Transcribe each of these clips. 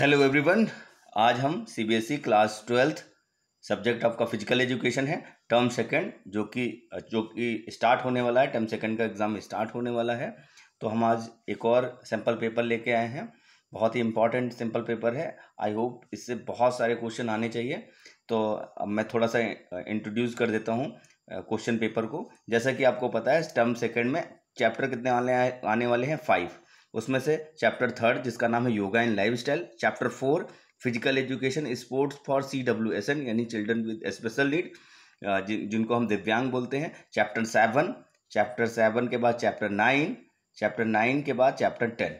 hello everyone आज हम CBSE class twelfth subject आपका फिजिकल एजुकेशन है टर्म सेकंड जो कि जो कि स्टार्ट होने वाला है टर्म सेकंड का एग्ज़ाम स्टार्ट होने वाला है तो हम आज एक और सैम्पल पेपर लेके आए हैं बहुत ही इंपॉर्टेंट सिंपल पेपर है आई होप इससे बहुत सारे क्वेश्चन आने चाहिए तो अब मैं थोड़ा सा इंट्रोड्यूस कर देता हूँ क्वेश्चन पेपर को जैसा कि आपको पता है टर्म सेकेंड में चैप्टर कितने वाले आने वाले हैं फाइव उसमें से चैप्टर थर्ड जिसका नाम है yoga and life style chapter four physical education sports for C W S N यानी चिल्ड्रन विद स्पेशल नीड जिनको हम दिव्यांग बोलते हैं चैप्टर सेवन चैप्टर सेवन के बाद चैप्टर नाइन चैप्टर नाइन के बाद चैप्टर टेन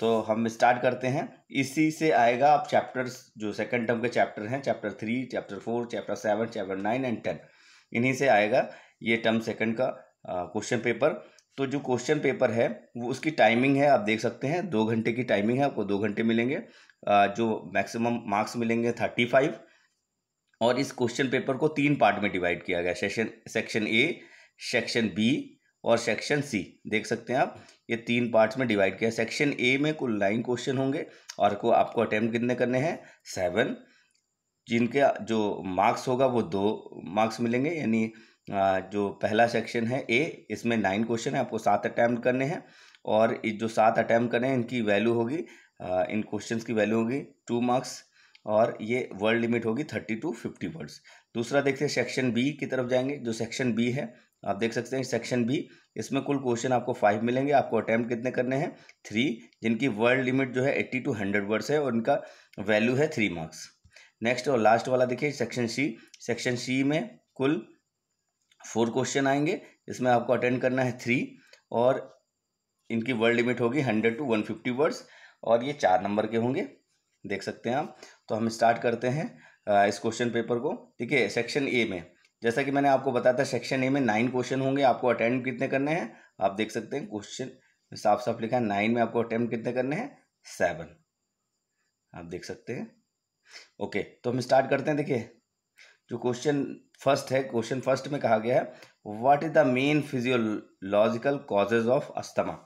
तो हम स्टार्ट करते हैं इसी से आएगा आप चैप्टर्स जो सेकंड टर्म के चैप्टर हैं chapter three chapter four chapter seven chapter nine and ten इन्हीं से आएगा ये टर्म सेकंड का क्वेश्चन पेपर तो जो क्वेश्चन पेपर है वो उसकी टाइमिंग है आप देख सकते हैं दो घंटे की टाइमिंग है आपको दो घंटे मिलेंगे जो मैक्सिमम मार्क्स मिलेंगे थर्टी फाइव और इस क्वेश्चन पेपर को तीन पार्ट में डिवाइड किया गया section section A section B और सेक्शन सी देख सकते हैं आप ये तीन पार्ट्स में डिवाइड किया सेक्शन ए में कुल नाइन क्वेश्चन होंगे और को आपको अटैम्प्ट कितने करने हैं सेवन जिनके जो मार्क्स होगा वो दो मार्क्स मिलेंगे यानी जो पहला सेक्शन है ए इसमें नाइन क्वेश्चन है आपको सात अटैम्प्ट करने हैं और जो सात अटैम्प्ट करें इनकी वैल्यू होगी इन क्वेश्चंस की वैल्यू होगी टू मार्क्स और ये वर्ड लिमिट होगी थर्टी टू फिफ्टी वर्ड्स दूसरा देखते हैं सेक्शन बी की तरफ जाएंगे जो सेक्शन बी है आप देख सकते हैं सेक्शन बी इसमें कुल क्वेश्चन आपको फाइव मिलेंगे आपको अटैम्प्ट कितने करने हैं थ्री जिनकी वर्ड लिमिट जो है एट्टी टू हंड्रेड वर्ड्स है और इनका वैल्यू है थ्री मार्क्स नेक्स्ट और लास्ट वाला देखिए सेक्शन सी सेक्शन सी में कुल फोर क्वेश्चन आएंगे इसमें आपको अटेंड करना है थ्री और इनकी वर्ड लिमिट होगी hundred to one fifty words और ये चार नंबर के होंगे देख सकते हैं आप तो हम स्टार्ट करते हैं इस क्वेश्चन पेपर को ठीक है सेक्शन ए में जैसा कि मैंने आपको बताया था सेक्शन ए में नाइन क्वेश्चन होंगे आपको अटेम्प्ट कितने करने हैं आप देख सकते हैं क्वेश्चन साफ साफ लिखा है नाइन में आपको अटेम्प्ट कितने करने हैं सेवन आप देख सकते हैं ओके तो हम स्टार्ट करते हैं देखिए जो क्वेश्चन फर्स्ट है क्वेश्चन फर्स्ट में कहा गया है what is the main physiological causes of asthma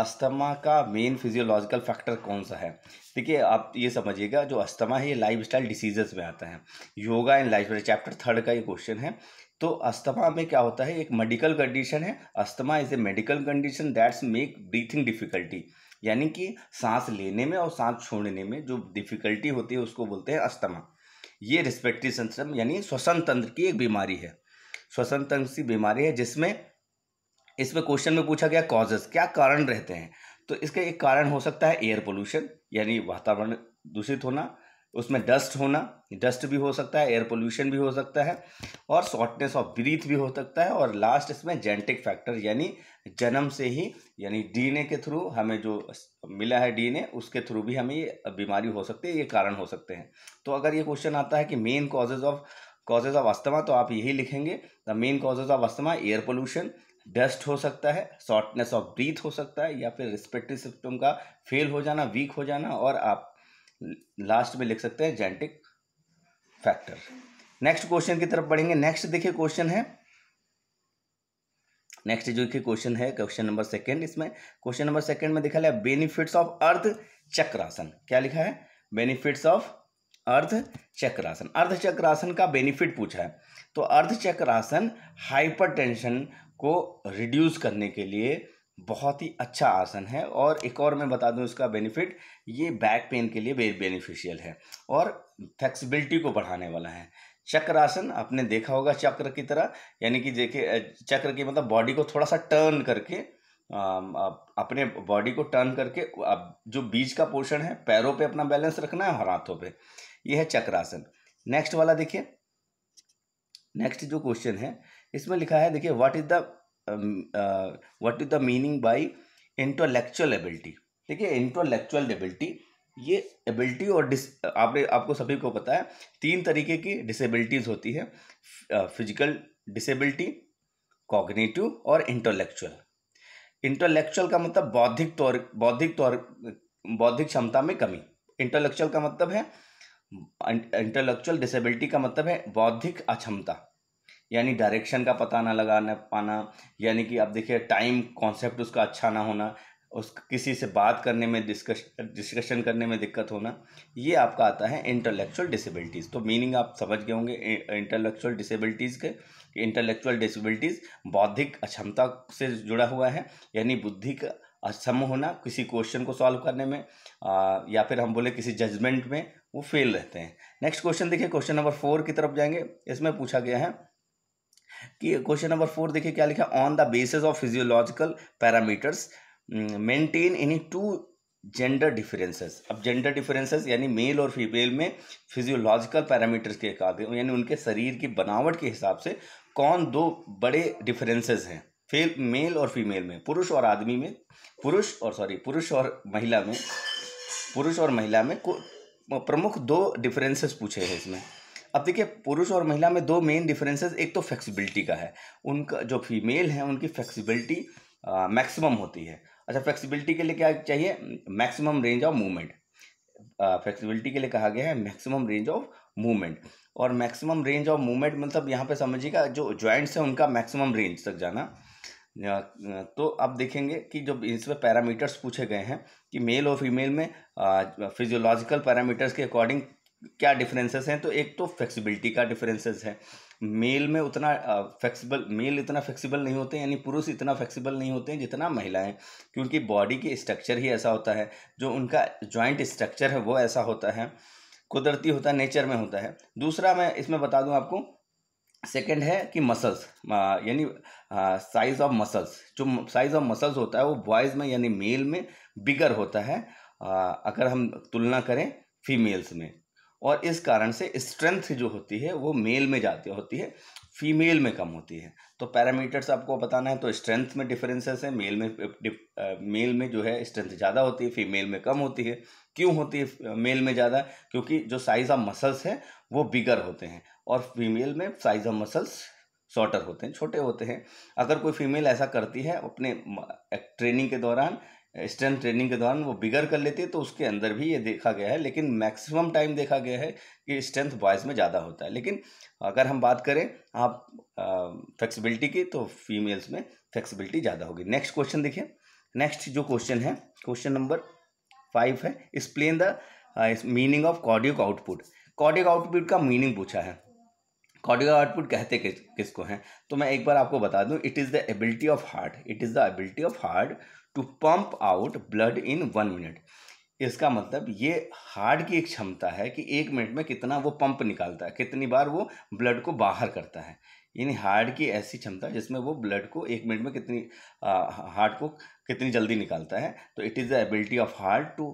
asthma का मेन फिजियोलॉजिकल फैक्टर कौन सा है देखिए आप ये समझिएगा जो अस्थमा है ये लाइफ स्टाइल डिसीजेज में आता है yoga and life style chapter third का ये क्वेश्चन है तो अस्थमा में क्या होता है एक मेडिकल कंडीशन है asthma is a medical condition that's make breathing difficulty यानी कि सांस लेने में और सांस छोड़ने में जो डिफिकल्टी होती है उसको बोलते हैं अस्थमा ये रिस्पेक्टिव सिस्टम यानी श्वसन तंत्र की एक बीमारी है श्वसन तंत्र की बीमारी है जिसमें इसमें क्वेश्चन में पूछा गया कॉजेस क्या कारण रहते हैं तो इसका एक कारण हो सकता है एयर पोल्यूशन यानी वातावरण दूषित होना उसमें डस्ट होना डस्ट भी हो सकता है एयर पोल्यूशन भी हो सकता है और शॉर्टनेस ऑफ ब्रीथ भी हो सकता है और लास्ट इसमें जेनेटिक फैक्टर यानी जन्म से ही यानी डीएनए के थ्रू हमें जो मिला है डीएनए उसके थ्रू भी हमें ये बीमारी हो सकती है ये कारण हो सकते हैं तो अगर ये क्वेश्चन आता है कि main causes of causes of asthma तो आप यही लिखेंगे the main causes of asthma air pollution dust हो सकता है शॉर्टनेस ऑफ ब्रीथ हो सकता है या फिर रिस्पेक्टिव सिस्टम का फेल हो जाना वीक हो जाना और आप लास्ट में लिख सकते हैं जेनेटिक फैक्टर नेक्स्ट क्वेश्चन की तरफ बढ़ेंगे नेक्स्ट देखिए क्वेश्चन है नेक्स्ट जो कि क्वेश्चन है क्वेश्चन नंबर सेकंड इसमें क्वेश्चन नंबर सेकंड में दिखा लिया बेनिफिट्स ऑफ अर्थ चक्रासन क्या लिखा है बेनिफिट्स ऑफ अर्थ चक्रासन अर्ध चक्रासन का बेनिफिट पूछा है तो अर्ध चक्रासन हाइपर को रिड्यूस करने के लिए बहुत ही अच्छा आसन है और एक और मैं बता दूं इसका बेनिफिट ये बैक पेन के लिए बेनिफिशियल है और फ्लेक्सिबिलिटी को बढ़ाने वाला है चक्र आसन आपने देखा होगा चक्र की तरह यानी कि देखे चक्र की मतलब बॉडी को थोड़ा सा टर्न करके अपने बॉडी को टर्न करके अब जो बीज का पोर्शन है पैरों पे अपना बैलेंस रखना है और हाथों पे यह है चक्रासन नेक्स्ट वाला देखिए नेक्स्ट जो क्वेश्चन है इसमें लिखा है देखिए what is the what is the meaning by meaning intellectual ability ठीक है इंटेलेक्चुअल एबिलिटी ये एबिलिटी और डिस आपने आपको सभी को पता है तीन तरीके की डिसेबिलिटीज़ होती है फिजिकल डिसेबिलिटी कॉग्नेटिव और इंटेलेक्चुअल इंटेलेक्चुअल का मतलब बौद्धिक तौर बौद्धिक तौर बौद्धिक क्षमता में कमी इंटेलेक्चुअल का मतलब है इंटेलेक्चुअल डिसेबिलिटी का मतलब है बौद्धिक अक्षमता यानी डायरेक्शन का पता ना लगा ना पाना यानी कि आप देखिए टाइम कॉन्सेप्ट उसका अच्छा ना होना उस किसी से बात करने में डिस्कश डिस्कशन करने में दिक्कत होना ये आपका आता है इंटेलेक्चुअल डिसेबिलिटीज़ तो मीनिंग आप समझ गए होंगे इंटेलेक्चुअल डिसेबिलिटीज़ के कि इंटेलेक्चुअल डिसेबिलिटीज़ बौद्धिक अक्षमता से जुड़ा हुआ है यानी बुद्धि का असम होना किसी क्वेश्चन को सॉल्व करने में आ, या फिर हम बोले किसी जजमेंट में वो फेल रहते हैं नेक्स्ट क्वेश्चन देखिए क्वेश्चन नंबर फोर की तरफ जाएंगे इसमें पूछा गया है कि क्वेश्चन नंबर फोर देखिए क्या लिखा on the basis of physiological parameters maintain any two gender differences अब जेंडर डिफरेंसेस यानी मेल और फीमेल में फिजियोलॉजिकल पैरामीटर्स के से यानी उनके शरीर की बनावट के हिसाब से कौन दो बड़े डिफरेंसेस हैं फेल मेल और फीमेल में पुरुष और आदमी में पुरुष और सॉरी पुरुष और महिला में पुरुष और महिला में को प्रमुख दो डिफरेंसेस पूछे हैं इसमें अब देखिए पुरुष और महिला में दो मेन डिफरेंसेस एक तो फ्लेक्सिबिलिटी का है उनका जो फीमेल है उनकी फ्लेक्सिबिलिटी मैक्सिमम होती है अच्छा फ्लेक्सिबिलिटी के लिए क्या चाहिए maximum range of movement flexibility के लिए कहा गया है मैक्सिमम रेंज ऑफ मूवमेंट और मैक्सिमम रेंज ऑफ मूवमेंट मतलब यहाँ पे समझिएगा जो जॉइंट्स हैं उनका मैक्सिमम रेंज तक जाना तो अब देखेंगे कि जब इसमें पैरामीटर्स पूछे गए हैं कि मेल और फीमेल में फिजियोलॉजिकल पैरामीटर्स के अकॉर्डिंग क्या डिफरेंसेस हैं तो एक तो फ्लेक्सिबिलिटी का डिफरेंसेस है मेल में उतना फ्लेक्सिबल मेल इतना फ्लेक्सिबल नहीं होते यानी पुरुष इतना फ्लेक्सिबल नहीं होते हैं जितना महिलाएं क्योंकि बॉडी की स्ट्रक्चर ही ऐसा होता है जो उनका जॉइंट स्ट्रक्चर है वो ऐसा होता है कुदरती होता है नेचर में होता है दूसरा मैं इसमें बता दूं आपको सेकंड है कि मसल्स यानी साइज ऑफ मसल्स जो साइज ऑफ मसल्स होता है वो बॉयज़ में यानी मेल में बिगर होता है आ, अगर हम तुलना करें फीमेल्स में और इस कारण से स्ट्रेंथ जो होती है वो मेल में जाती होती है फीमेल में कम होती है तो पैरामीटर्स आपको बताना है तो स्ट्रेंथ में डिफरेंसेस है मेल में मेल में जो है स्ट्रेंथ ज़्यादा होती है फीमेल में कम होती है क्यों होती है मेल में ज़्यादा क्योंकि जो साइज़ ऑफ मसल्स हैं वो बिगर होते हैं और फीमेल में साइज़ ऑफ मसल्स शॉर्टर होते हैं छोटे होते हैं अगर कोई फीमेल ऐसा करती है अपने ट्रेनिंग के दौरान स्ट्रेंथ ट्रेनिंग के दौरान वो बिगर कर लेती है तो उसके अंदर भी ये देखा गया है लेकिन मैक्सिमम टाइम देखा गया है कि स्ट्रेंथ बॉयज़ में ज़्यादा होता है लेकिन अगर हम बात करें आप फ्लेक्सिबिलिटी की तो फीमेल्स में फ्लेक्सिबिलिटी ज़्यादा होगी नेक्स्ट क्वेश्चन देखिए नेक्स्ट जो क्वेश्चन है क्वेश्चन नंबर फाइव है explain the meaning of cardiac output cardiac output का मीनिंग पूछा है कॉडिक आउटपुट कहते किस किसको हैं तो मैं एक बार आपको बता दूं it is the ability of heart it is the ability of heart to pump out blood in one minute इसका मतलब ये हार्ट की एक क्षमता है कि एक मिनट में कितना वो पंप निकालता है कितनी बार वो ब्लड को बाहर करता है यानी हार्ट की ऐसी क्षमता जिसमें वो ब्लड को एक मिनट में कितनी हार्ट को कितनी जल्दी निकालता है तो it is the ability of heart to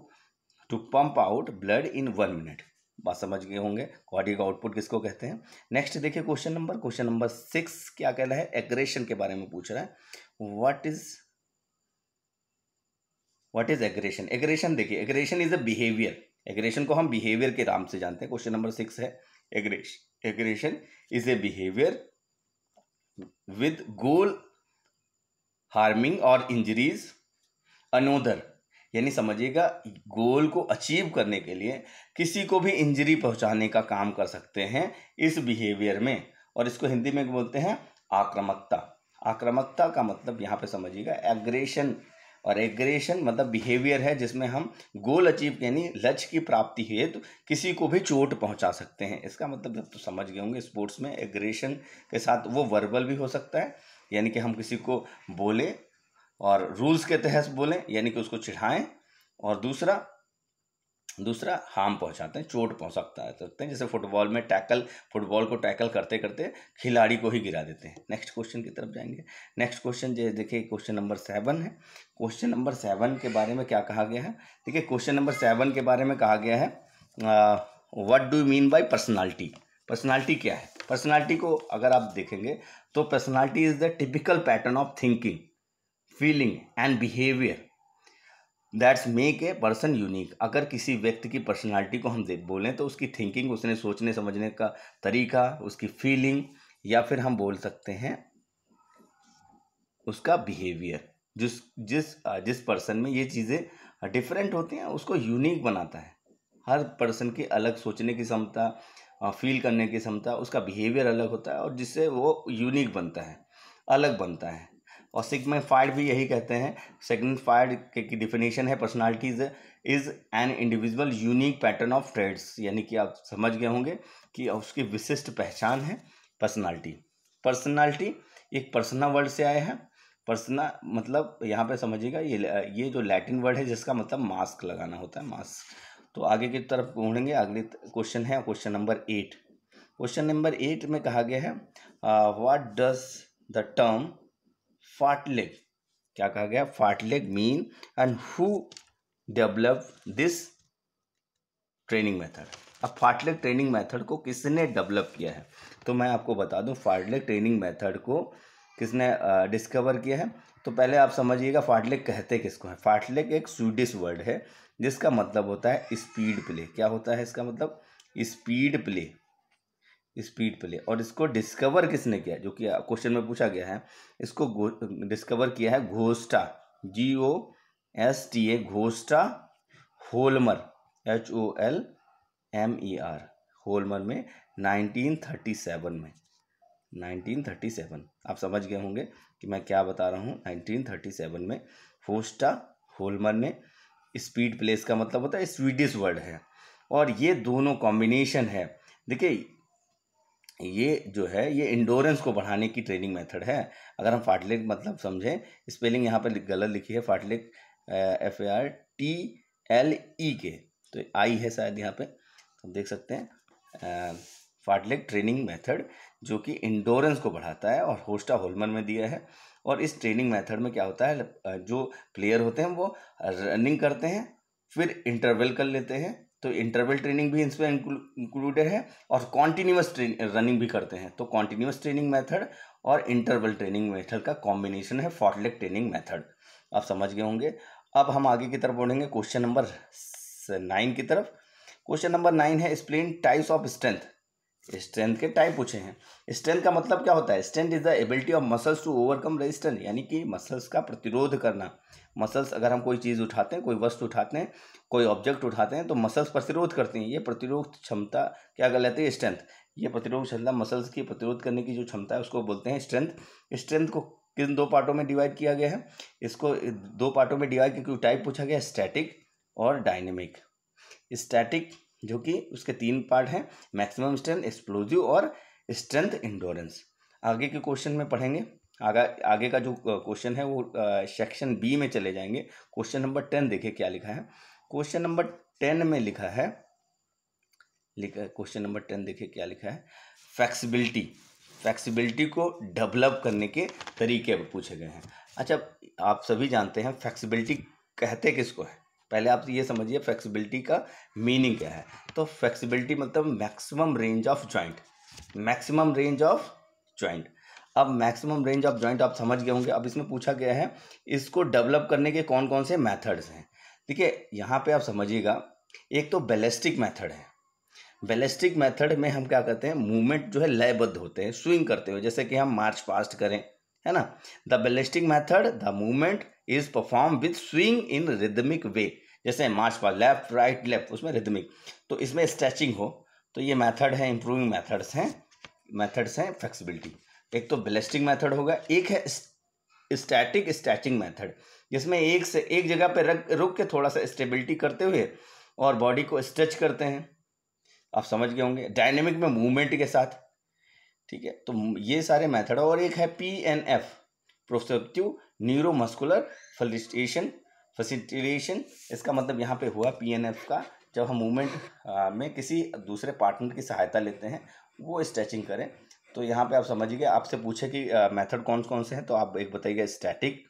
to pump out blood in one minute बात समझ गए होंगे का आउटपुट किसको कहते हैं नेक्स्ट देखिए question number question number six क्या कह रहा है एग्रेशन के बारे में पूछ रहा है what is what is aggression aggression देखिए aggression is a behaviour aggression को हम बिहेवियर के नाम से जानते हैं क्वेश्चन नंबर सिक्स है aggress aggression is a behaviour with goal harming और इंजरीज अनोदर यानी समझिएगा गोल को अचीव करने के लिए किसी को भी इंजरी पहुंचाने का काम कर सकते हैं इस बिहेवियर में और इसको हिंदी में बोलते हैं आक्रामकता आक्रामकता का मतलब यहाँ पे समझिएगा एग्रेशन और एग्रेशन मतलब बिहेवियर है जिसमें हम गोल अचीव यानी लक्ष्य की प्राप्ति हेतु तो किसी को भी चोट पहुंचा सकते हैं इसका मतलब जब तो समझ गए होंगे स्पोर्ट्स में एग्रेशन के साथ वो वर्बल भी हो सकता है यानी कि हम किसी को बोले और रूल्स के तहत बोलें यानी कि उसको चिढ़ाएँ और दूसरा दूसरा हार्म पहुंचाते हैं चोट पहुंच सकता है सकते हैं जैसे फुटबॉल में टैकल फुटबॉल को टैकल करते करते खिलाड़ी को ही गिरा देते हैं नेक्स्ट क्वेश्चन की तरफ जाएंगे नेक्स्ट क्वेश्चन जो देखिए क्वेश्चन नंबर सेवन है क्वेश्चन नंबर सेवन के बारे में क्या कहा गया है देखिए क्वेश्चन नंबर सेवन के बारे में कहा गया है what do mean by personality personality क्या है पर्सनैलिटी को अगर आप देखेंगे तो personality is the typical pattern of thinking feeling and behaviour that's make a person unique अगर किसी व्यक्ति की पर्सनालिटी को हम देख बोलें तो उसकी थिंकिंग उसने सोचने समझने का तरीका उसकी फीलिंग या फिर हम बोल सकते हैं उसका बिहेवियर जिस जिस जिस पर्सन में ये चीज़ें डिफरेंट होती हैं उसको यूनिक बनाता है हर पर्सन की अलग सोचने की क्षमता फील करने की क्षमता उसका बिहेवियर अलग होता है और जिससे वो यूनिक बनता है अलग बनता है और सिग्निफाइड भी यही कहते हैं सिग्निफाइड की डिफिनेशन है personalities is an individual unique pattern of traits यानी कि आप समझ गए होंगे कि उसकी विशिष्ट पहचान है पर्सनालिटी पर्सनालिटी एक पर्सना वर्ड से आया है पर्सना मतलब यहाँ पे समझिएगा ये ये जो लैटिन वर्ड है जिसका मतलब मास्क लगाना होता है मास्क तो आगे की तरफ घूमेंगे अगले क्वेश्चन है question number eight question number eight में कहा गया है what does the term fartlek क्या कहा गया fartlek mean and who develop this training method अब फाटलेक ट्रेनिंग मेथड को किसने डेवलप किया है तो मैं आपको बता दूं फाटलेक ट्रेनिंग मेथड को किसने डिस्कवर किया है तो पहले आप समझिएगा फाटलेग कहते किसको है फाटलेग एक स्वीडिश वर्ड है जिसका मतलब होता है स्पीड प्ले क्या होता है इसका मतलब स्पीड प्ले स्पीड पे ले और इसको डिस्कवर किसने किया जो कि क्वेश्चन में पूछा गया है इसको डिस्कवर किया है Gosta G O S T A Gosta Holmer H O L M E R Holmer में 1937 में 1937 आप समझ गए होंगे कि मैं क्या बता रहा हूँ 1937 में होस्टा होलमर ने स्पीड प्लेस का मतलब होता है स्वीडिश वर्ड है और ये दोनों कॉम्बिनेशन है देखिए ये जो है ये इंडोरेंस को बढ़ाने की ट्रेनिंग मेथड है अगर हम फाटलिक मतलब समझें स्पेलिंग यहाँ पर गलत लिखी है fartlek F A R T L E K तो आई है शायद यहाँ पे हम देख सकते हैं फाटलिक ट्रेनिंग मेथड जो कि इंडोरेंस को बढ़ाता है और होस्टा होलमन में दिया है और इस ट्रेनिंग मेथड में क्या होता है जो प्लेयर होते हैं वो रनिंग करते हैं फिर इंटरवल कर लेते हैं तो इंटरवल ट्रेनिंग भी इसमें इंक्लूडेड है और कॉन्टिन्यूस रनिंग भी करते हैं तो कॉन्टिन्यूस ट्रेनिंग मेथड और इंटरवल ट्रेनिंग मेथड का कॉम्बिनेशन है फॉटलेग ट्रेनिंग मेथड आप समझ गए होंगे अब हम आगे की तरफ बढ़ेंगे क्वेश्चन नंबर नाइन की तरफ क्वेश्चन नंबर नाइन है explain types of strength strength के टाइप पूछे हैं स्ट्रेंथ का मतलब क्या होता है strength is the ability of muscles to overcome resistance यानी कि मसल्स का प्रतिरोध करना मसल्स अगर हम कोई चीज़ उठाते हैं कोई वस्तु उठाते हैं कोई ऑब्जेक्ट उठाते हैं तो मसल्स प्रतिरोध करती हैं ये प्रतिरोध क्षमता क्या कर लेते हैं स्ट्रेंथ ये प्रतिरोध क्षमता मसल्स की प्रतिरोध करने की जो क्षमता है उसको बोलते हैं स्ट्रेंथ स्ट्रेंथ को किन दो पार्टों में डिवाइड किया गया है इसको दो पार्टों में डिवाइड क्योंकि टाइप पूछा गया स्टैटिक और डायनेमिक स्टैटिक जो कि उसके तीन पार्ट हैं मैक्सिमम स्ट्रेंथ एक्सप्लोजिव और स्ट्रेंथ इंडोरेंस आगे के क्वेश्चन में पढ़ेंगे आगे आगे का जो क्वेश्चन है वो सेक्शन बी में चले जाएंगे क्वेश्चन नंबर टेन देखिए क्या लिखा है क्वेश्चन नंबर टेन में लिखा है लिखा क्वेश्चन नंबर टेन देखिए क्या लिखा है फ्लेक्सिबिलिटी फ्लेक्सिबिलिटी को डेवलप करने के तरीके पूछे गए हैं अच्छा आप सभी जानते हैं फ्लेक्सिबिलिटी कहते किसको है पहले आप ये समझिए फ्लेक्सिबिलिटी का मीनिंग क्या है तो फ्लेक्सिबिलिटी मतलब maximum range of joint maximum range of joint अब मैक्सिमम रेंज ऑफ जॉइंट आप समझ गए होंगे अब इसमें पूछा गया है इसको डेवलप करने के कौन कौन से मैथड्स हैं ठीक है यहाँ पे आप समझिएगा एक तो बेलेस्टिक मेथड है बेलेस्टिक मेथड में हम क्या करते हैं मूवमेंट जो है लयबद्ध होते हैं स्विंग करते हुए जैसे कि हम मार्च पास्ट करें है ना the ballistic method the movement is perform with swing in rhythmic way जैसे march past left right left उसमें रिदमिक तो इसमें स्ट्रेचिंग हो तो ये मैथड है इंप्रूविंग मैथड्स हैं मैथड्स हैं फ्लेक्सीबिलिटी एक तो ब्लेस्टिंग मेथड होगा एक है स्टैटिक स्टैचिंग मेथड जिसमें एक से एक जगह पर रख रुक के थोड़ा सा स्टेबिलिटी करते हुए और बॉडी को स्ट्रेच करते हैं आप समझ गए होंगे डायनेमिक में मूवमेंट के साथ ठीक है तो ये सारे मेथड और एक है P N F proprioceptive neuromuscular facilitation facilitation इसका मतलब यहाँ पे हुआ पी एन एफ का जब हम मूवमेंट में किसी दूसरे पार्टनर की सहायता लेते हैं वो स्ट्रेचिंग करें तो यहाँ पे आप समझिए आपसे पूछे कि मेथड कौन कौन से हैं तो आप एक बताइए स्टैटिक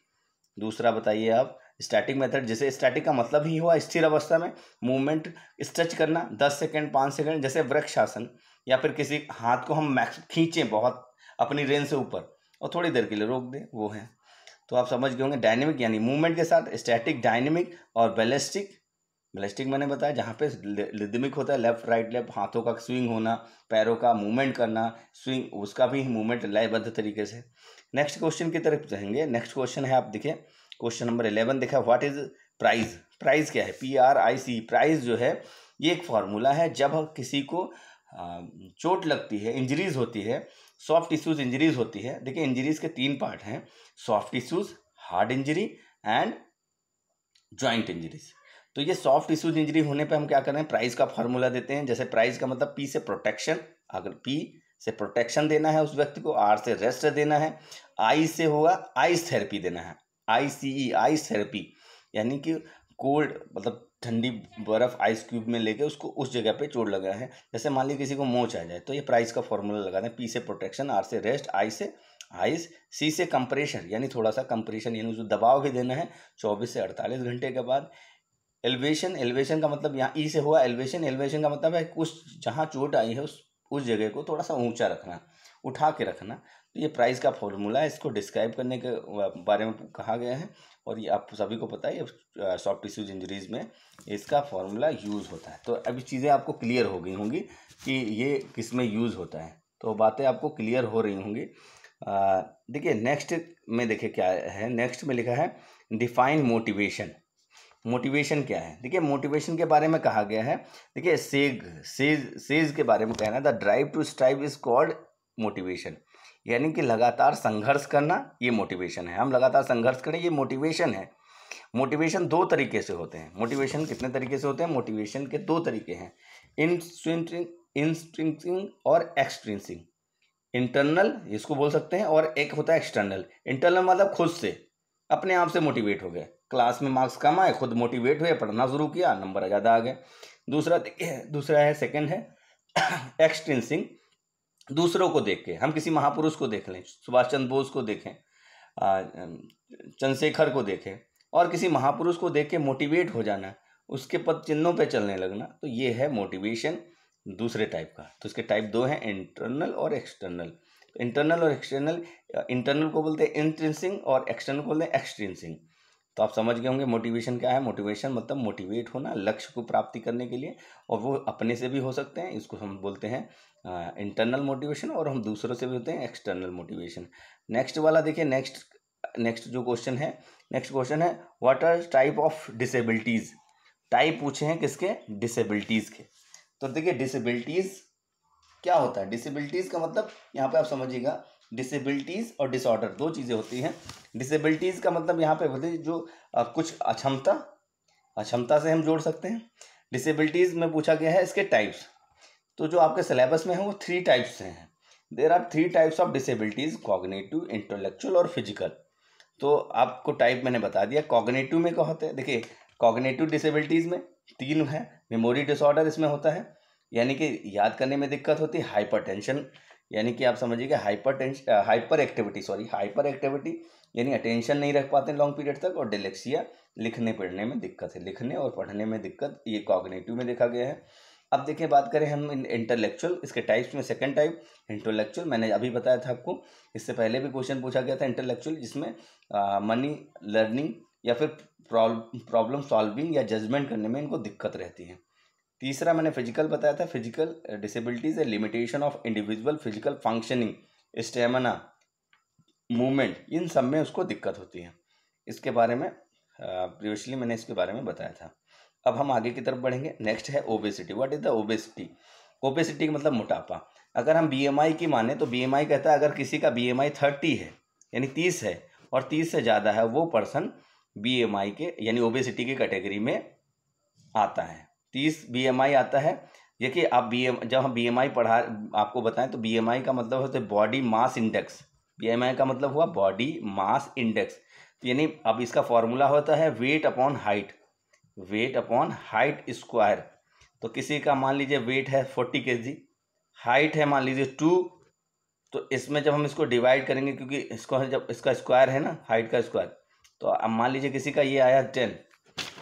दूसरा बताइए आप स्टैटिक मेथड जैसे स्टैटिक का मतलब ही हुआ स्थिर अवस्था में मूवमेंट स्ट्रेच करना दस सेकेंड पाँच सेकेंड जैसे वृक्षासन या फिर किसी हाथ को हम मैक्स खींचें बहुत अपनी रेंज से ऊपर और थोड़ी देर के लिए रोक दें वो है तो आप समझ गए होंगे डायनेमिक यानी मूवमेंट के साथ स्टैटिक डायनेमिक और बैलिस्टिक बैलिस्टिक मैंने बताया जहाँ पे लिदमिक होता है लेफ्ट राइट लेफ्ट हाथों का स्विंग होना पैरों का मूवमेंट करना स्विंग उसका भी मूवमेंट लयबद्ध तरीके से नेक्स्ट क्वेश्चन की तरफ जाएंगे नेक्स्ट क्वेश्चन है आप देखें क्वेश्चन नंबर इलेवन देखा व्हाट इज प्राइज प्राइज क्या है P R I C price जो है ये एक फार्मूला है जब किसी को चोट लगती है इंजरीज होती है सॉफ्ट टिश्यूज इंजरीज होती है देखिए इंजरीज के तीन पार्ट हैं soft tissues hard injury and joint injuries तो ये सॉफ्ट इशूज इंजरी होने पे हम क्या करें प्राइस का फार्मूला देते हैं जैसे प्राइस का मतलब पी से प्रोटेक्शन अगर पी से प्रोटेक्शन देना है उस व्यक्ति को आर से रेस्ट देना है आई से होगा आइस थेरेपी देना है आई सी ई आइस थेरेपी यानी कि कोल्ड मतलब ठंडी बर्फ़ आइस क्यूब में लेके उसको उस जगह पे चोट लगा है जैसे मान ली किसी को मोच आ जाए तो ये प्राइस का फॉर्मूला लगा दें पी से प्रोटेक्शन आर से रेस्ट आई से आइस सी से कंप्रेशन यानी थोड़ा सा कंप्रेशन यानी उसको दबाव भी देना है चौबीस से अड़तालीस घंटे के बाद एलिवेशन एलिवेशन का मतलब यहाँ ई e से हुआ एलिवेशन एलिवेशन का मतलब है उस जहाँ चोट आई है उस उस जगह को थोड़ा सा ऊंचा रखना उठा के रखना तो ये प्राइस का फॉर्मूला है इसको डिस्क्राइब करने के बारे में कहा गया है और ये आप सभी को पता है ये सॉफ्ट टिश्यूज इंजरीज में इसका फॉर्मूला यूज़ होता है तो अभी चीज़ें आपको क्लियर हो गई होंगी कि ये किस में यूज़ होता है तो बातें आपको क्लियर हो रही होंगी देखिए नेक्स्ट में देखिए क्या है नेक्स्ट में लिखा है डिफाइन मोटिवेशन मोटिवेशन क्या है देखिए मोटिवेशन के बारे में कहा गया है देखिए सेग सेज सेज के बारे में कहना है the drive to strive is called motivation यानी कि लगातार संघर्ष करना ये मोटिवेशन है हम लगातार संघर्ष करें ये मोटिवेशन है मोटिवेशन दो तरीके से होते हैं मोटिवेशन कितने तरीके से होते हैं मोटिवेशन के दो तरीके हैं इंस्ट्रिंग इंस्ट्रिंसिंग और एक्सट्रिंसिंग इंटरनल इसको बोल सकते हैं और एक होता है एक्सटर्नल इंटरनल मतलब खुद से अपने आप से मोटिवेट हो गया क्लास में मार्क्स कम आए खुद मोटिवेट हुए पढ़ना शुरू किया नंबर ज़्यादा आ गए दूसरा देखिए दूसरा है सेकंड है एक्सटेंसिंग दूसरों को देख के हम किसी महापुरुष को देख लें सुभाष चंद्र बोस को देखें चंद्रशेखर को देखें और किसी महापुरुष को देख के मोटिवेट हो जाना उसके पद चिन्हों पर चलने लगना तो ये है मोटिवेशन दूसरे टाइप का तो उसके टाइप दो हैं इंटरनल और एक्सटर्नल इंटरनल तो और एक्सटर्नल इंटरनल को बोलते हैं इंट्रेंसिंग और एक्सटर्नल को बोलते हैं एक्सट्रेंसिंग तो आप समझ गए होंगे मोटिवेशन क्या है मोटिवेशन मतलब मोटिवेट होना लक्ष्य को प्राप्ति करने के लिए और वो अपने से भी हो सकते हैं इसको हम बोलते हैं इंटरनल मोटिवेशन और हम दूसरों से भी होते हैं एक्सटर्नल मोटिवेशन नेक्स्ट वाला देखिए नेक्स्ट नेक्स्ट जो क्वेश्चन है नेक्स्ट क्वेश्चन है what are type of disabilities type पूछे हैं किसके डिसेबिलिटीज़ के तो देखिए डिसेबिलिटीज़ क्या होता है डिसेबिलिटीज़ का मतलब यहाँ पे आप समझिएगा डिसेबिलिटीज़ और डिसऑर्डर दो चीज़ें होती हैं डिसेबिलिटीज़ का मतलब यहाँ पे बोलते जो कुछ अक्षमता अक्षमता से हम जोड़ सकते हैं डिसेबिलिटीज़ में पूछा गया है इसके टाइप्स तो जो आपके सिलेबस में है वो थ्री टाइप्स से हैं there are three types of disabilities cognitive intellectual और फिजिकल तो आपको टाइप मैंने बता दिया कॉग्नेटिव में कहते हैं देखिए कॉग्नेटिव डिसेबिलिटीज़ में तीन है मेमोरी डिसऑर्डर इसमें होता है यानी कि याद करने में दिक्कत होती है हाइपर यानी कि आप समझिए hyper hyperactivity sorry hyperactivity यानी अटेंशन नहीं रख पाते लॉन्ग पीरियड तक और डिलेक्सिया लिखने पढ़ने में दिक्कत है लिखने और पढ़ने में दिक्कत ये कॉग्नेटिव में देखा गया है अब देखें बात करें हम इंटेलेक्चुअल इसके टाइप्स में सेकंड टाइप इंटेलेक्चुअल मैंने अभी बताया था आपको इससे पहले भी क्वेश्चन पूछा गया था इंटेलेक्चुअल जिसमें मनी लर्निंग या फिर प्रॉब्लम सॉल्विंग या जजमेंट करने में इनको दिक्कत रहती है तीसरा मैंने फिजिकल बताया था physical disabilities a limitation of individual physical functioning stamina movement इन सब में उसको दिक्कत होती है इसके बारे में प्रीवियसली मैंने इसके बारे में बताया था अब हम आगे की तरफ बढ़ेंगे नेक्स्ट है obesity what is the obesity obesity का मतलब मोटापा अगर हम बीएमआई की माने तो बीएमआई कहता है अगर किसी का बीएमआई थर्टी है यानी तीस है और तीस से ज़्यादा है वो पर्सन बीएमआई के यानी ओबेसिटी की कैटेगरी में आता है तीस बीएमआई आता है देखिए आप बी जब हम बी पढ़ा आपको बताएं तो बी का मतलब होता है बॉडी मास इंडेक्स बीएमआई का मतलब हुआ बॉडी मास इंडेक्स तो यानी अब इसका फॉर्मूला होता है weight upon height weight upon height square तो किसी का मान लीजिए वेट है फोर्टी के जी हाइट है मान लीजिए टू तो इसमें जब हम इसको डिवाइड करेंगे क्योंकि इसको जब इसका स्क्वायर है ना हाइट का स्क्वायर तो अब मान लीजिए किसी का ये आया टेन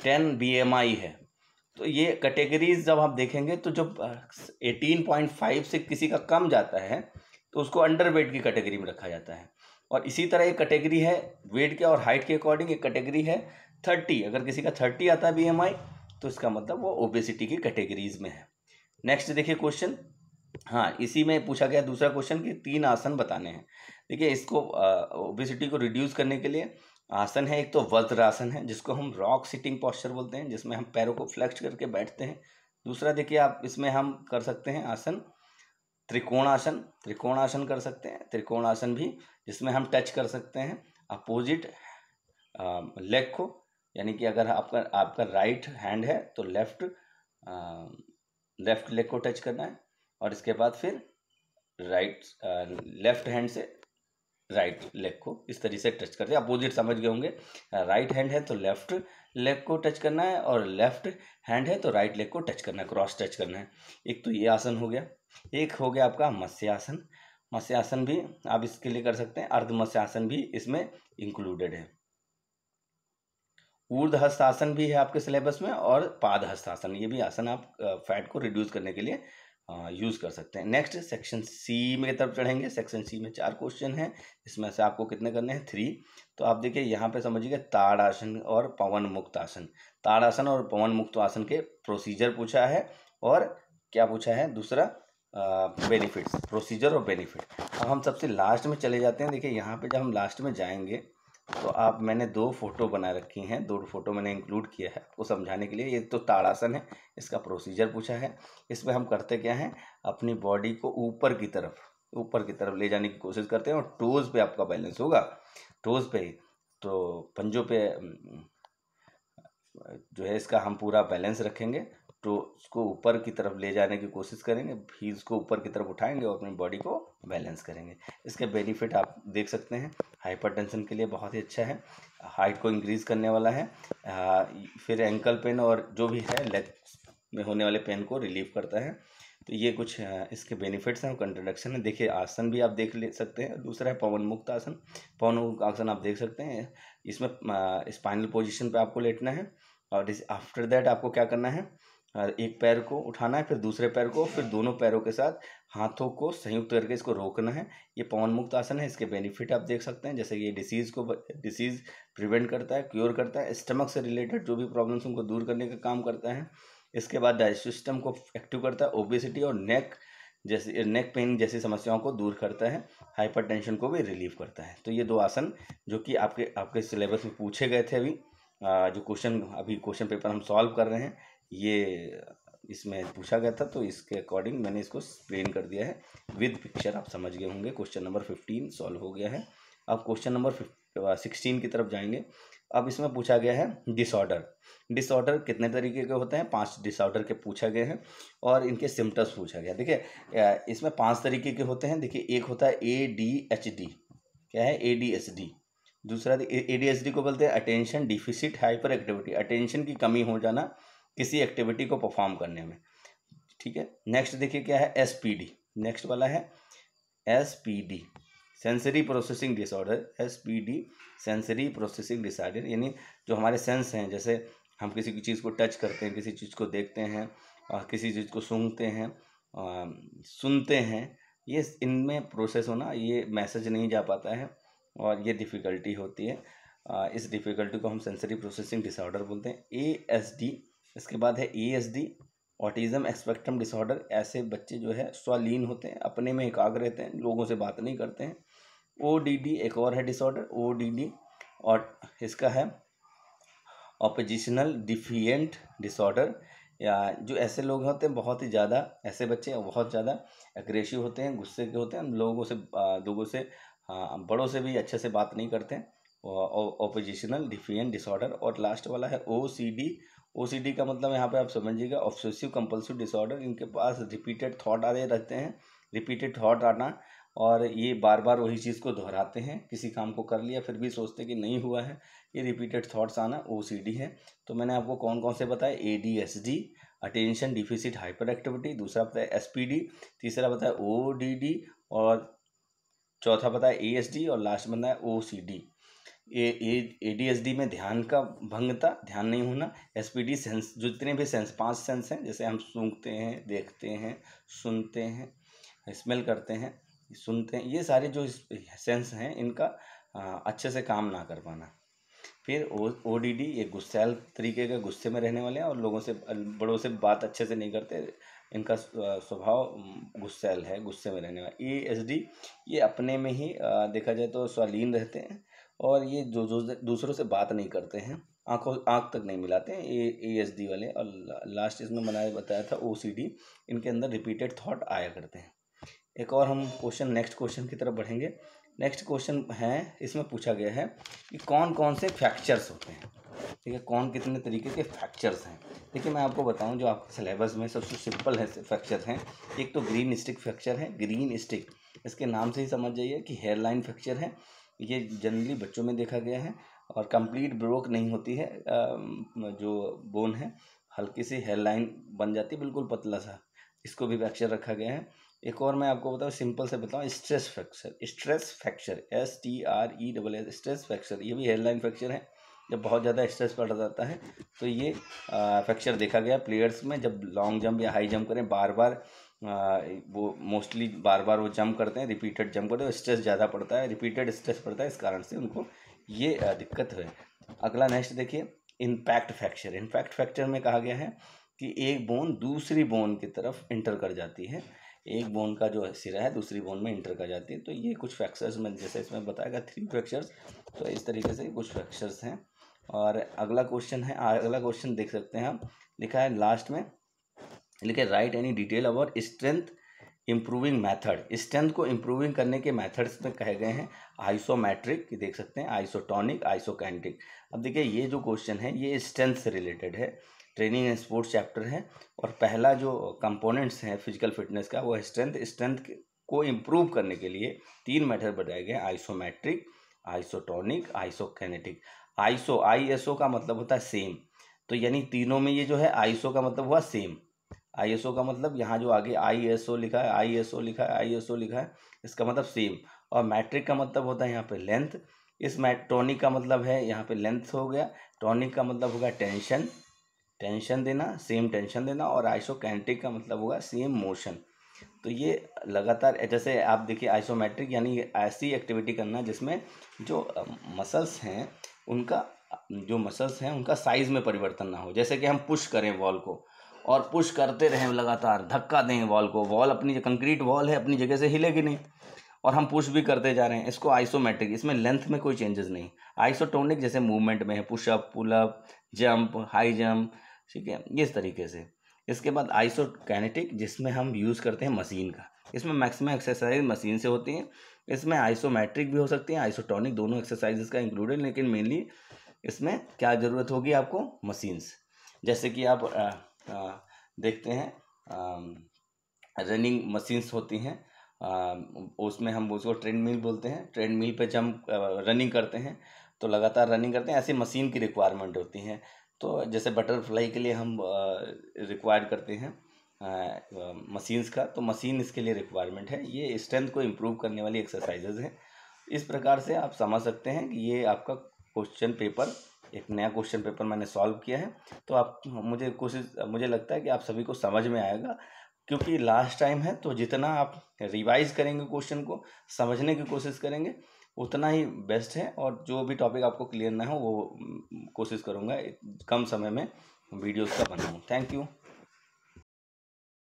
टेन बी है तो ये कैटेगरीज जब आप देखेंगे तो जब एटीन पॉइंट फाइव से किसी का कम जाता है तो उसको अंडर वेट की कैटेगरी में रखा जाता है और इसी तरह एक कैटेगरी है वेट के और हाइट के अकॉर्डिंग एक कैटेगरी है थर्टी अगर किसी का थर्टी आता है बी तो इसका मतलब वो ओबेसिटी की कैटेगरीज में है नेक्स्ट देखिए क्वेश्चन हाँ इसी में पूछा गया दूसरा क्वेश्चन कि तीन आसन बताने हैं देखिए इसको ओबेसिटी को रिड्यूस करने के लिए आसन है एक तो वज्रासन है जिसको हम रॉक सिटिंग पॉस्चर बोलते हैं जिसमें हम पैरों को फ्लेक्स करके बैठते हैं दूसरा देखिए आप इसमें हम कर सकते हैं आसन त्रिकोणासन त्रिकोणासन कर सकते हैं त्रिकोणासन भी जिसमें हम टच कर सकते हैं अपोजिट लेग को यानी कि अगर आपका आपका राइट हैंड है तो लेफ्ट लेफ्ट लेग को टच करना है और इसके बाद फिर राइट लेफ्ट हैंड से राइट लेग को इस तरीके से टच करते हैं अपोजिट समझ गए होंगे राइट हैंड है तो लेफ्ट लेग को टच करना है और लेफ्ट हैंड है तो राइट लेग को टच करना है क्रॉस टच करना है एक तो ये आसन हो गया एक हो गया आपका मत्स्यासन मत्स्यासन भी आप इसके लिए कर सकते हैं अर्ध मत्स्यासन भी इसमें इंक्लूडेड है ऊर्ध हस्तासन भी है आपके सिलेबस में और पाद हस्तासन ये भी आसन आप फैट को रिड्यूस करने के लिए यूज़ कर सकते हैं नेक्स्ट सेक्शन सी में तरफ चढ़ेंगे सेक्शन सी में चार क्वेश्चन हैं इसमें से आपको कितने करने हैं थ्री तो आप देखिए यहाँ पे समझिएगा ताड़ासन और पवन मुक्त आसन ताड़ासन और पवन मुक्त आसन के प्रोसीजर पूछा है और क्या पूछा है दूसरा बेनिफिट्स प्रोसीजर और बेनिफिट अब हम सबसे लास्ट में चले जाते हैं देखिए यहाँ पे जब हम लास्ट में जाएंगे तो आप मैंने दो फ़ोटो बना रखी हैं दो फ़ोटो मैंने इंक्लूड किया है आपको समझाने के लिए ये तो ताड़ासन है इसका प्रोसीजर पूछा है इसमें हम करते क्या हैं अपनी बॉडी को ऊपर की तरफ ऊपर की तरफ ले जाने की कोशिश करते हैं और टोज़ पे आपका बैलेंस होगा टोज़ पे तो पंजों पे जो है इसका हम पूरा बैलेंस रखेंगे तो उसको ऊपर की तरफ ले जाने की कोशिश करेंगे हील्स को ऊपर की तरफ उठाएंगे और अपनी बॉडी को बैलेंस करेंगे इसके बेनिफिट आप देख सकते हैं हाइपरटेंशन के लिए बहुत ही अच्छा है हाइट को इंक्रीज़ करने वाला है आ, फिर एंकल पेन और जो भी है लेग में होने वाले पेन को रिलीव करता है तो ये कुछ इसके बेनिफिट्स हैं कंट्रोडक्शन है देखिए आसन भी आप देख ले सकते हैं दूसरा है पवन मुक्त आसन पवन मुक्त आसन आप देख सकते हैं इसमें स्पाइनल पोजिशन पर आपको लेटना है और इस आफ्टर दैट आपको क्या करना है एक पैर को उठाना है फिर दूसरे पैर को फिर दोनों पैरों के साथ हाथों को संयुक्त करके इसको रोकना है ये पवन मुक्त आसन है इसके बेनिफिट आप देख सकते हैं जैसे कि ये डिसीज़ को डिसीज़ प्रिवेंट करता है क्योर करता है स्टमक से रिलेटेड जो भी प्रॉब्लम्स उनको दूर करने का काम करता है इसके बाद डाइजेस्टिव सिस्टम को एक्टिव करता है ओबेसिटी और नेक जैसे नेक पेन जैसी समस्याओं को दूर करता है हाइपरटेंशन को भी रिलीव करता है तो ये दो आसन जो कि आपके आपके सिलेबस में पूछे गए थे अभी जो क्वेश्चन अभी क्वेश्चन पेपर हम सॉल्व कर रहे हैं ये इसमें पूछा गया था तो इसके अकॉर्डिंग मैंने इसको एक्सप्लेन कर दिया है विद पिक्चर आप समझ गए होंगे क्वेश्चन नंबर फिफ्टीन सॉल्व हो गया है अब क्वेश्चन नंबर सिक्सटीन की तरफ जाएंगे अब इसमें पूछा गया है डिसऑर्डर डिसऑर्डर कितने तरीके के होते हैं पांच डिसऑर्डर के पूछा गया है और इनके सिम्टम्स पूछा गया देखिए इसमें पांच तरीके के होते हैं देखिए एक होता है ए डी एच डी क्या है ए डी एच डी दूसरा ए डी एच डी को बोलते हैं attention deficit hyperactivity attention की कमी हो जाना किसी एक्टिविटी को परफॉर्म करने में ठीक है नेक्स्ट देखिए क्या है एस नेक्स्ट वाला है S sensory processing disorder S P D sensory processing disorder यानी जो हमारे सेंस हैं जैसे हम किसी की चीज़ को टच करते हैं किसी चीज़ को देखते हैं और किसी चीज़ को सूंघते हैं आ, सुनते हैं ये इनमें प्रोसेस होना ये मैसेज नहीं जा पाता है और ये डिफ़िकल्टी होती है आ, इस डिफ़िकल्टी को हम सेंसरी प्रोसेसिंग डिसऑर्डर बोलते हैं ए एस डी इसके बाद है E S D autism spectrum disorder ऐसे बच्चे जो है स्वालीन होते हैं अपने में एकाग्र रहते हैं लोगों से बात नहीं करते हैं ओ डी डी एक और है डिसऑर्डर ओ डी डी और इसका है ऑपोजिशनल डिफियट डिसऑर्डर या जो ऐसे लोग होते हैं बहुत ही ज़्यादा ऐसे बच्चे बहुत ज़्यादा एग्रेसिव होते हैं गुस्से के होते हैं लोगों से लोगों से बड़ों से भी अच्छे से बात नहीं करते हैं ऑपोजिशनल डिफियन डिसऑर्डर और लास्ट वाला है ओ सी डी ओ का मतलब यहाँ पे आप समझिएगा ऑब्सेसिव कंपल्सिव डिसऑर्डर इनके पास रिपीटेड थॉट आते रहते हैं रिपीटेड थॉट आना और ये बार बार वही चीज़ को दोहराते हैं किसी काम को कर लिया फिर भी सोचते कि नहीं हुआ है ये रिपीटेड थॉट्स आना ओ है तो मैंने आपको कौन कौन से बताया A D S D attention deficit hyperactivity दूसरा बताया एस पी डी तीसरा बताया ओ डी डी और चौथा बताया ए एस डी और लास्ट बनाया O C D A D D S में ध्यान का भंग था ध्यान नहीं होना एस पी डी सेंस जितने भी सेंस पांच सेंस हैं जैसे हम सूंघते हैं देखते हैं सुनते हैं स्मेल करते हैं सुनते हैं ये सारे जो सेंस हैं इनका अच्छे से काम ना कर पाना फिर ओ डी डी ये गुस्सैल तरीके का गुस्से में रहने वाले हैं और लोगों से बड़ों से बात अच्छे से नहीं करते इनका स्वभाव गुस्सैल है गुस्से में रहने वाला ए एस डी ये अपने में ही देखा जाए तो स्वालीन रहते हैं और ये जो जो दूसरों से बात नहीं करते हैं आंखों आंख तक नहीं मिलाते हैं ए ए एस डी वाले और लास्ट इसमें मैंने बताया था ओ सी डी इनके अंदर रिपीटेड थॉट आया करते हैं एक और हम क्वेश्चन नेक्स्ट क्वेश्चन की तरफ बढ़ेंगे नेक्स्ट क्वेश्चन है इसमें पूछा गया है कि कौन कौन से फ्रैक्चर्स होते हैं ठीक है कौन कितने तरीके के फ्रैक्चर्स हैं देखिए मैं आपको बताऊं जो आपके सिलेबस में सबसे सिंपल है फ्रैक्चर हैं एक तो ग्रीन स्टिक फ्रैक्चर है ग्रीन स्टिक इसके नाम से ही समझ जाइए कि हेयर लाइन फ्रैक्चर है ये जनरली बच्चों में देखा गया है और कंप्लीट ब्रोक नहीं होती है जो बोन है हल्की सी हेयर लाइन बन जाती है बिल्कुल पतला सा इसको भी फ्रैक्चर रखा गया है एक और मैं आपको बताऊँ सिंपल से बताऊँ stress fracture stress fracture S T R E double S stress fracture ये भी हेयर लाइन फ्रैक्चर है जब बहुत ज़्यादा स्ट्रेस पड़ जाता है तो ये फ्रैक्चर देखा गया प्लेयर्स में जब लॉन्ग जंप या हाई जंप करें बार बार वो मोस्टली बार बार वो जंप करते हैं रिपीटेड जंप करते हैं स्ट्रेस ज़्यादा पड़ता है रिपीटेड स्ट्रेस पड़ता है इस कारण से उनको ये दिक्कत है अगला नेक्स्ट देखिए इम्पैक्ट फ्रैक्चर इम्पैक्ट फ्रैक्चर में कहा गया है कि एक बोन दूसरी बोन की तरफ इंटर कर जाती है एक बोन का जो सिरा है दूसरी बोन में इंटर कर जाती है तो ये कुछ फ्रैक्चर्स में जैसे इसमें बताया गया थ्री फ्रैक्चर्स तो इस तरीके से कुछ फ्रैक्चर्स हैं और अगला क्वेश्चन है अगला क्वेश्चन देख सकते हैं हम लिखा है लास्ट में लिखे write any detail about strength improving method strength को इम्प्रूविंग करने के मैथड्स में कहे गए हैं आइसोमेट्रिक देख सकते हैं आइसोटॉनिक आइसोकैंटिक अब देखिए ये जो क्वेश्चन है ये स्ट्रेंथ से रिलेटेड है ट्रेनिंग एंड स्पोर्ट्स चैप्टर है और पहला जो कंपोनेंट्स हैं फिजिकल फिटनेस का वो है स्ट्रेंथ स्ट्रेंथ को इम्प्रूव करने के लिए तीन मैथड बताए गए isometric isotonic isokinetic iso I S O का मतलब होता है सेम तो यानी तीनों में ये जो है आइसो का मतलब हुआ सेम आईएसओ का मतलब यहाँ जो आगे आईएसओ लिखा है आईएसओ लिखा है आईएसओ लिखा है इसका मतलब सेम और मैट्रिक का मतलब होता है यहाँ पे लेंथ इस टॉनिक का मतलब है यहाँ पे लेंथ हो गया टॉनिक का मतलब होगा टेंशन टेंशन देना सेम टेंशन देना और आइसोकैंट्रिक का मतलब होगा सेम मोशन तो ये लगातार जैसे आप देखिए आइसोमेट्रिक यानी ऐसी एक्टिविटी करना जिसमें जो मसल्स हैं उनका जो मसल्स हैं उनका साइज़ में परिवर्तन ना हो जैसे कि हम पुश करें वॉल को और पुश करते रहें लगातार धक्का दें वॉल को वॉल अपनी कंक्रीट वॉल है अपनी जगह से हिलेगी नहीं और हम पुश भी करते जा रहे हैं इसको आइसोमेट्रिक इसमें लेंथ में कोई चेंजेस नहीं आइसोटोनिक जैसे मूवमेंट में है pushup pullup jump high jump ठीक है इस तरीके से इसके बाद आइसोकैनेटिक जिसमें हम यूज़ करते हैं मशीन का इसमें मैक्सिमम एक्सरसाइज मशीन से होती हैं इसमें आइसोमेट्रिक भी हो सकती हैं आइसोटॉनिक दोनों एक्सरसाइजेस का इंक्लूडेड लेकिन मेनली इसमें क्या ज़रूरत होगी आपको मशीन्स जैसे कि आप देखते हैं रनिंग मशीन्स होती हैं उसमें हम उसको ट्रेडमिल बोलते हैं ट्रेडमिल पे जंप रनिंग करते हैं तो लगातार रनिंग करते हैं ऐसी मशीन की रिक्वायरमेंट होती है तो जैसे बटरफ्लाई के लिए हम रिक्वायर करते हैं मशीन्स का तो मशीन इसके लिए रिक्वायरमेंट है ये स्ट्रेंथ को इम्प्रूव करने वाली एक्सरसाइजेज हैं इस प्रकार से आप समझ सकते हैं कि ये आपका क्वेश्चन पेपर एक नया क्वेश्चन पेपर मैंने सॉल्व किया है तो आप मुझे कोशिश मुझे लगता है कि आप सभी को समझ में आएगा क्योंकि लास्ट टाइम है तो जितना आप रिवाइज करेंगे क्वेश्चन को समझने की कोशिश करेंगे उतना ही बेस्ट है और जो भी टॉपिक आपको क्लियर ना हो वो कोशिश करूँगा कम समय में वीडियोस का बनाऊँ थैंक यू